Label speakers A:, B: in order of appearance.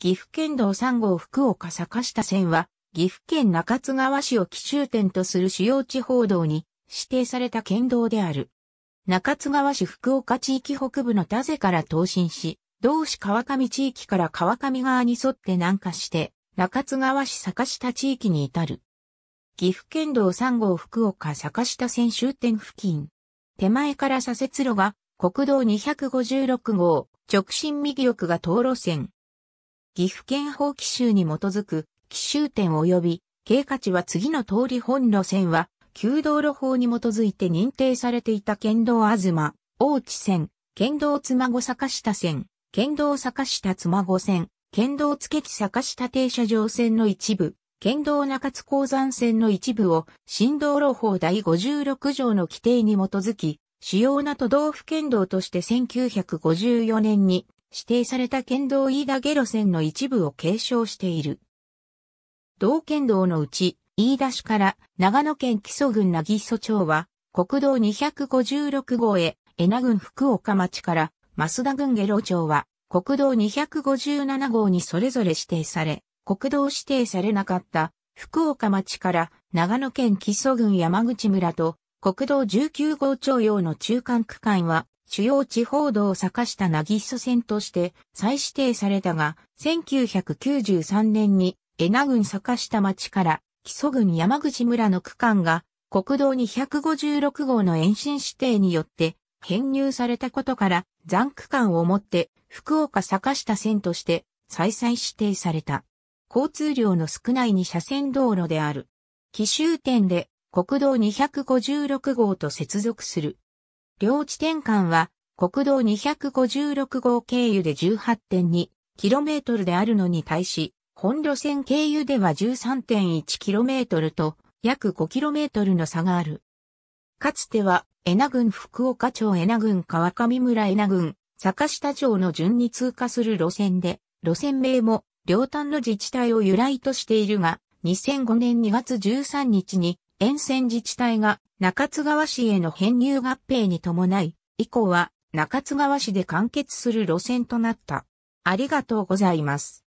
A: 岐阜県道3号福岡坂下線は、岐阜県中津川市を奇襲点とする主要地方道に指定された県道である。中津川市福岡地域北部の田瀬から東進し、同市川上地域から川上川に沿って南下して、中津川市坂下地域に至る。岐阜県道3号福岡坂下線終点付近。手前から左折路が国道256号、直進右翼が東路線。岐阜県法規集に基づく奇襲点及び経過値は次の通り本路線は、旧道路法に基づいて認定されていた県道あずま、大地線、県道妻子坂下線、県道坂下妻子線、県道付木坂下停車場線の一部、県道中津鉱山線の一部を新道路法第56条の規定に基づき、主要な都道府県道として1954年に指定された県道飯田下路線の一部を継承している。道県道のうち、飯田市から長野県木曽郡渚曽町は、国道256号へ、恵那郡福岡町から増田郡下路町は、国道257号にそれぞれ指定され、国道指定されなかった福岡町から長野県木曽郡山口村と国道19号町用の中間区間は主要地方道坂下なぎす線として再指定されたが、1993年に江名郡坂下町から木曽郡山口村の区間が国道256号の延伸指定によって編入されたことから残区間をもって福岡坂下線として再々指定された。交通量の少ない2車線道路である。奇襲点で国道256号と接続する領地転換は国道256号経由で 18.2km であるのに対し、本路線経由では 13.1km と約 5km の差がある。かつては、恵那郡福岡町恵那郡川上村恵那郡坂下町の順に通過する路線で、路線名も両端の自治体を由来としているが、2005年2月13日に沿線自治体が中津川市への編入合併に伴い、以降は中津川市で完結する路線となった。ありがとうございます。